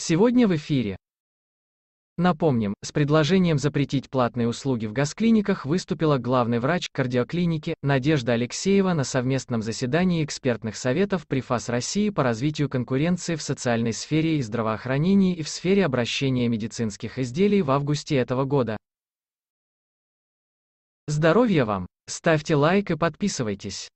Сегодня в эфире. Напомним, с предложением запретить платные услуги в госклиниках выступила главный врач кардиоклиники Надежда Алексеева на совместном заседании экспертных советов ПРИФАС России по развитию конкуренции в социальной сфере и здравоохранении и в сфере обращения медицинских изделий в августе этого года. Здоровья вам! Ставьте лайк и подписывайтесь.